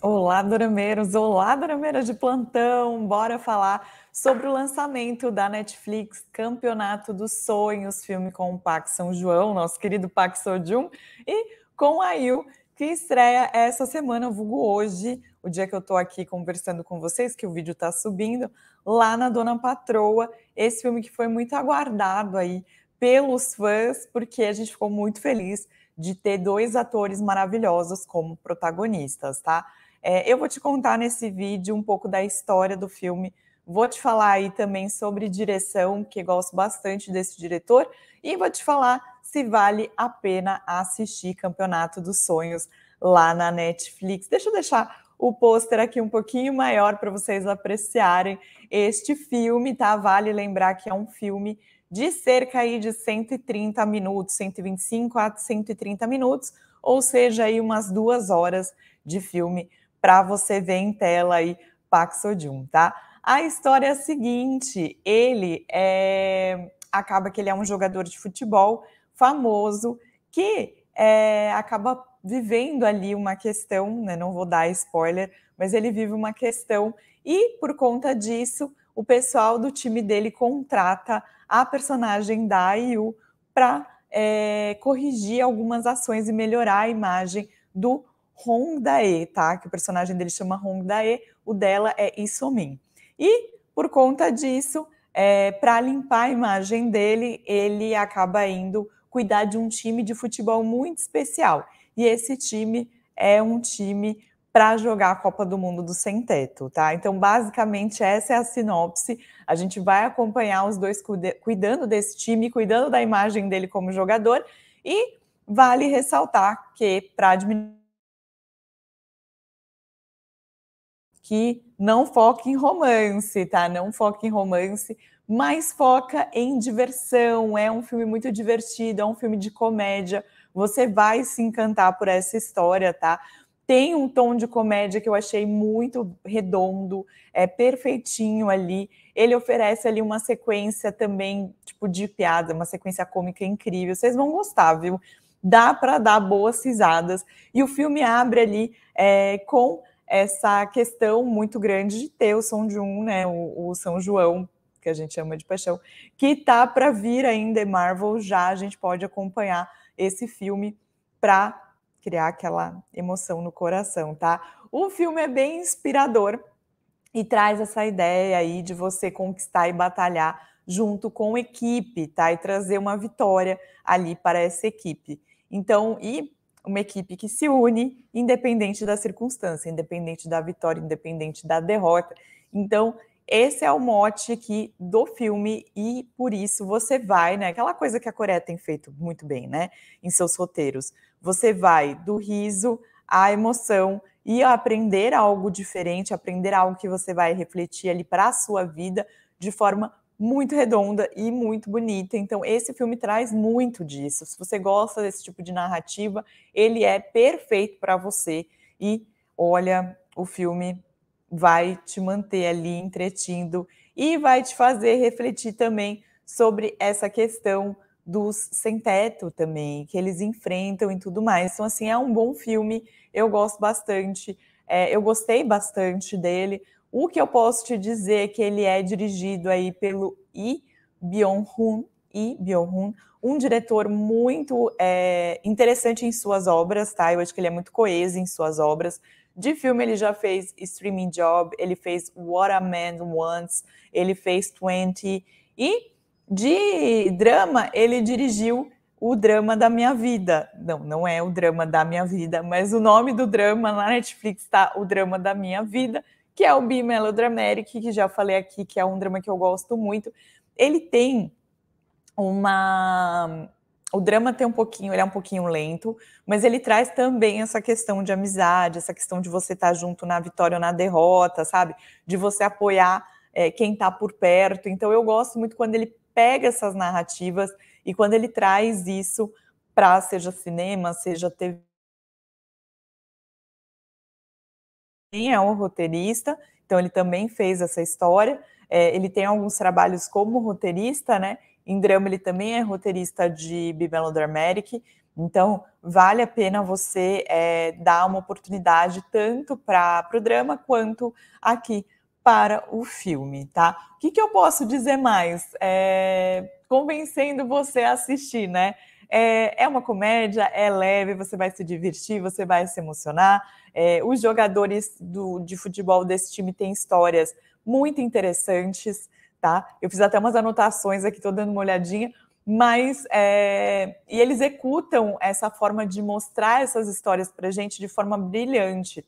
Olá, Dorameiros! Olá, Dorameiras de plantão! Bora falar sobre o lançamento da Netflix Campeonato dos Sonhos, filme com o Pac São João, nosso querido Pac Sojum, e com a Il, que estreia essa semana, vulgo hoje, o dia que eu tô aqui conversando com vocês, que o vídeo tá subindo, lá na Dona Patroa, esse filme que foi muito aguardado aí pelos fãs, porque a gente ficou muito feliz de ter dois atores maravilhosos como protagonistas, tá? É, eu vou te contar nesse vídeo um pouco da história do filme, vou te falar aí também sobre direção, que gosto bastante desse diretor, e vou te falar se vale a pena assistir Campeonato dos Sonhos lá na Netflix. Deixa eu deixar o pôster aqui um pouquinho maior para vocês apreciarem este filme, tá? Vale lembrar que é um filme de cerca aí de 130 minutos, 125 a 130 minutos, ou seja, aí umas duas horas de filme para você ver em tela aí Paxodium, tá? A história é a seguinte: ele é, acaba que ele é um jogador de futebol famoso que é, acaba vivendo ali uma questão, né? Não vou dar spoiler, mas ele vive uma questão e por conta disso o pessoal do time dele contrata a personagem da IU para é, eh, corrigir algumas ações e melhorar a imagem do Hongdae, tá? Que o personagem dele chama Hongdae, o dela é Isomin. E por conta disso, é, para limpar a imagem dele, ele acaba indo cuidar de um time de futebol muito especial. E esse time é um time para jogar a Copa do Mundo do Sem Teto, tá? Então, basicamente, essa é a sinopse. A gente vai acompanhar os dois cuidando desse time, cuidando da imagem dele como jogador. E vale ressaltar que, para diminuir que não foca em romance, tá? Não foca em romance, mas foca em diversão. É um filme muito divertido, é um filme de comédia. Você vai se encantar por essa história, tá? Tem um tom de comédia que eu achei muito redondo, é perfeitinho ali. Ele oferece ali uma sequência também, tipo, de piada, uma sequência cômica incrível. Vocês vão gostar, viu? Dá para dar boas risadas. E o filme abre ali é, com essa questão muito grande de ter o São de um, né, o, o São João, que a gente chama de paixão, que tá para vir ainda em é Marvel, já a gente pode acompanhar esse filme para criar aquela emoção no coração, tá? O filme é bem inspirador e traz essa ideia aí de você conquistar e batalhar junto com equipe, tá? E trazer uma vitória ali para essa equipe. Então, e uma equipe que se une, independente da circunstância, independente da vitória, independente da derrota. Então, esse é o mote aqui do filme e por isso você vai, né? Aquela coisa que a Coreia tem feito muito bem, né? Em seus roteiros. Você vai do riso à emoção e aprender algo diferente, aprender algo que você vai refletir ali para a sua vida de forma muito redonda e muito bonita. Então, esse filme traz muito disso. Se você gosta desse tipo de narrativa, ele é perfeito para você. E olha, o filme vai te manter ali entretido e vai te fazer refletir também sobre essa questão dos sem teto também, que eles enfrentam e tudo mais. Então, assim, é um bom filme, eu gosto bastante, é, eu gostei bastante dele. O que eu posso te dizer é que ele é dirigido aí pelo Lee Byung-hun, Lee Byung-hun, um diretor muito é, interessante em suas obras, tá? Eu acho que ele é muito coeso em suas obras. De filme ele já fez Streaming Job, ele fez What a Man Wants, ele fez 20 e de drama ele dirigiu o drama da minha vida. Não, não é o drama da minha vida, mas o nome do drama na Netflix está o drama da minha vida que é o Be Melodramatic, que já falei aqui, que é um drama que eu gosto muito. Ele tem uma. O drama tem um pouquinho, ele é um pouquinho lento, mas ele traz também essa questão de amizade, essa questão de você estar tá junto na vitória ou na derrota, sabe? De você apoiar é, quem está por perto. Então eu gosto muito quando ele pega essas narrativas e quando ele traz isso para seja cinema, seja TV é um roteirista, então ele também fez essa história. É, ele tem alguns trabalhos como roteirista, né? Em drama ele também é roteirista de Bibelo Dramatic, então vale a pena você é, dar uma oportunidade tanto para o drama quanto aqui para o filme, tá? O que, que eu posso dizer mais? É, convencendo você a assistir, né? É, é uma comédia, é leve, você vai se divertir, você vai se emocionar. É, os jogadores do, de futebol desse time têm histórias muito interessantes, tá? Eu fiz até umas anotações aqui, tô dando uma olhadinha, mas é, e eles executam essa forma de mostrar essas histórias para gente de forma brilhante,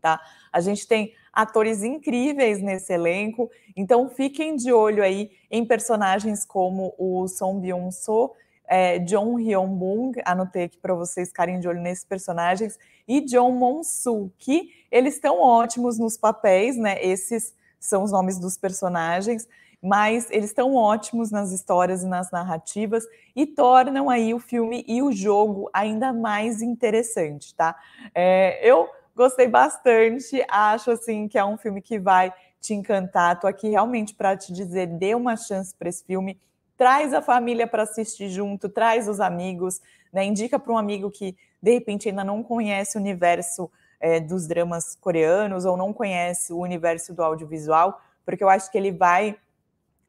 tá? A gente tem atores incríveis nesse elenco, então fiquem de olho aí em personagens como o Song Byung-so é, John Hyun-bung, anotei aqui para vocês ficarem de olho nesses personagens, e John Monsu, que eles estão ótimos nos papéis, né? Esses são os nomes dos personagens, mas eles estão ótimos nas histórias e nas narrativas e tornam aí o filme e o jogo ainda mais interessante, tá? É, eu gostei bastante, acho assim que é um filme que vai te encantar. Tô aqui realmente para te dizer, dê uma chance para esse filme traz a família para assistir junto, traz os amigos, né? indica para um amigo que de repente ainda não conhece o universo é, dos dramas coreanos ou não conhece o universo do audiovisual, porque eu acho que ele vai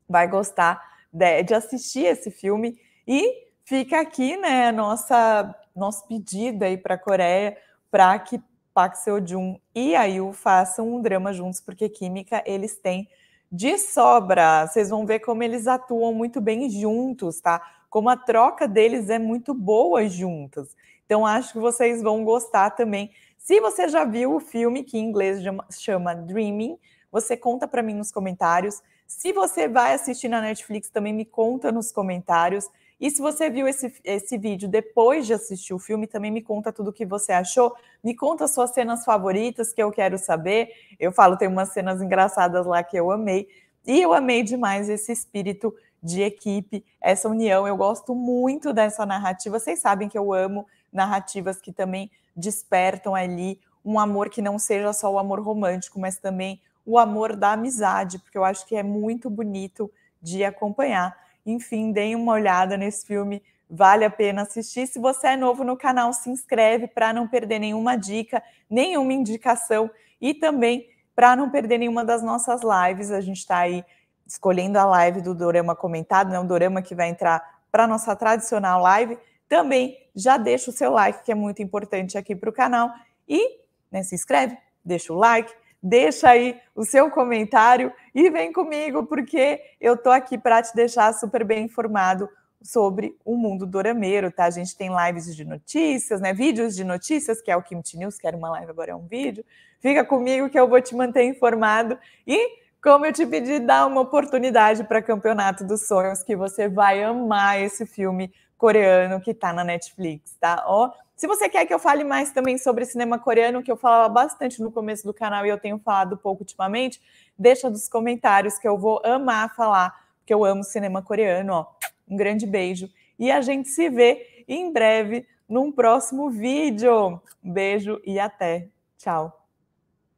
vai gostar de, de assistir esse filme e fica aqui, né, a nossa nosso pedido aí para a Coreia para que Park Seo Joon e a Yu façam um drama juntos, porque química eles têm de sobra. Vocês vão ver como eles atuam muito bem juntos, tá? Como a troca deles é muito boa juntos. Então, acho que vocês vão gostar também. Se você já viu o filme, que em inglês chama Dreaming, você conta para mim nos comentários. Se você vai assistir na Netflix, também me conta nos comentários. E se você viu esse, esse vídeo depois de assistir o filme, também me conta tudo o que você achou. Me conta suas cenas favoritas, que eu quero saber. Eu falo, tem umas cenas engraçadas lá que eu amei. E eu amei demais esse espírito de equipe, essa união. Eu gosto muito dessa narrativa. Vocês sabem que eu amo narrativas que também despertam ali um amor que não seja só o amor romântico, mas também o amor da amizade, porque eu acho que é muito bonito de acompanhar. Enfim, deem uma olhada nesse filme, vale a pena assistir. Se você é novo no canal, se inscreve para não perder nenhuma dica, nenhuma indicação e também para não perder nenhuma das nossas lives. A gente está aí escolhendo a live do Dorama comentado, né? um Dorama que vai entrar para nossa tradicional live. Também já deixa o seu like, que é muito importante aqui para o canal. E né, se inscreve, deixa o like, deixa aí o seu comentário e vem comigo, porque eu tô aqui para te deixar super bem informado sobre o mundo dorameiro, tá? A gente tem lives de notícias, né? Vídeos de notícias, que é o Kimchi News, que era uma live, agora é um vídeo. Fica comigo que eu vou te manter informado e como eu te pedi, dá uma oportunidade para Campeonato dos Sonhos, que você vai amar esse filme coreano que está na Netflix, tá? Ó, oh, se você quer que eu fale mais também sobre cinema coreano, que eu falava bastante no começo do canal e eu tenho falado pouco ultimamente, deixa nos comentários que eu vou amar falar, porque eu amo cinema coreano, ó. Um grande beijo e a gente se vê em breve num próximo vídeo. beijo e até. Tchau.